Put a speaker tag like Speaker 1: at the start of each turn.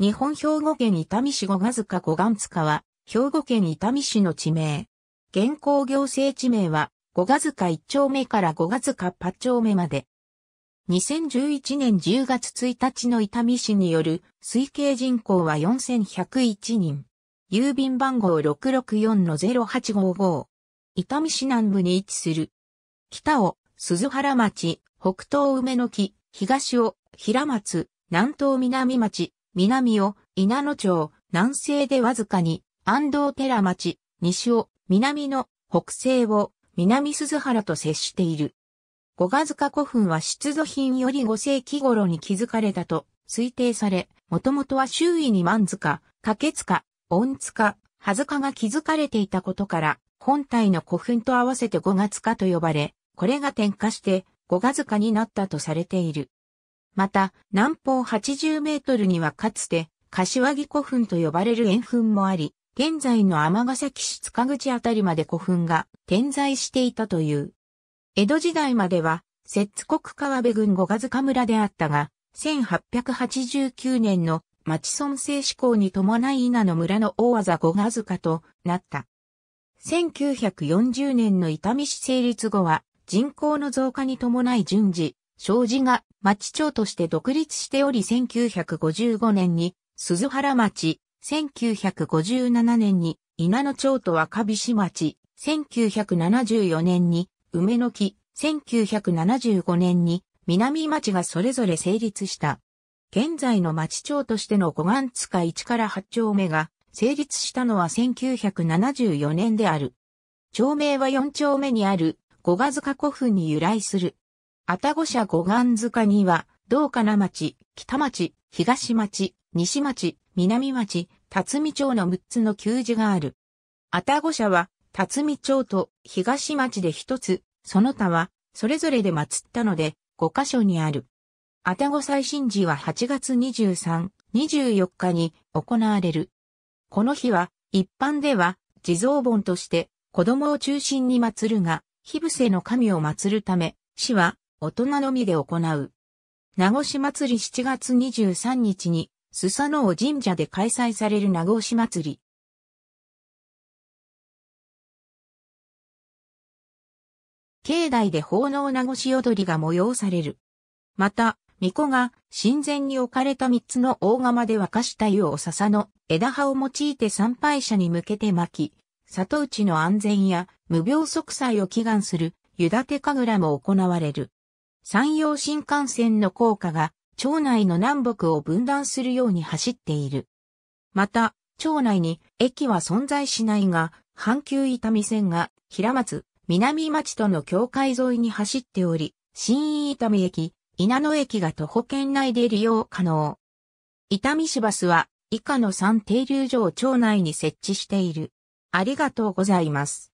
Speaker 1: 日本兵庫県伊丹市五ヶ塚五月塚は、兵庫県伊丹市の地名。現行行政地名は、五ヶ塚一丁目から五ヶ塚八丁目まで。2011年10月1日の伊丹市による推計人口は4101人。郵便番号664-0855。伊丹市南部に位置する。北を鈴原町、北東梅の木、東を平松、南東南町、南を稲野町、南西でわずかに安藤寺町、西を南の北西を南鈴原と接している。五ヶ塚古墳は出土品より5世紀頃に築かれたと推定され、もともとは周囲に万塚、掛塚、恩塚、葉塚が築かれていたことから、本体の古墳と合わせて五ヶ塚と呼ばれ、これが点火して五月塚になったとされている。また、南方80メートルにはかつて、柏木古墳と呼ばれる円墳もあり、現在の尼崎市塚口あたりまで古墳が点在していたという。江戸時代までは、摂津国川辺郡五ヶ塚村であったが、1889年の町村制施行に伴い稲の村の大技五ヶ塚となった。1940年の伊丹市成立後は、人口の増加に伴い順次、庄司が町長として独立しており1955年に鈴原町、1957年に稲野町と若菱町、1974年に梅の木、1975年に南町がそれぞれ成立した。現在の町長としての五眼塚1から8丁目が成立したのは1974年である。町名は4丁目にある五賀塚古墳に由来する。たご社五岸塚には、道金町、北町、東町、西町、南町、辰巳町の6つの旧字がある。たご社は、辰巳町と東町で一つ、その他は、それぞれで祀ったので、5箇所にある。たご祭神事は8月23、24日に行われる。この日は、一般では、地蔵盆として、子供を中心に祀るが、火伏せの神を祀るため、市は、大人のみで行う。名護市祭り7月23日に、スサのオ神社で開催される名護市祭り。
Speaker 2: 境内で奉納名護市
Speaker 1: 踊りが催される。また、巫女が神前に置かれた三つの大釜で沸かした湯を笹の枝葉を用いて参拝者に向けて巻き、里内の安全や無病息災を祈願する湯立て神楽も行われる。山陽新幹線の高架が町内の南北を分断するように走っている。また、町内に駅は存在しないが、阪急伊丹線が平松、南町との境界沿いに走っており、新伊丹駅、稲野駅が徒歩圏内で利用可能。伊丹市バスは以下の3停留所を町内に設置している。ありが
Speaker 2: とうございます。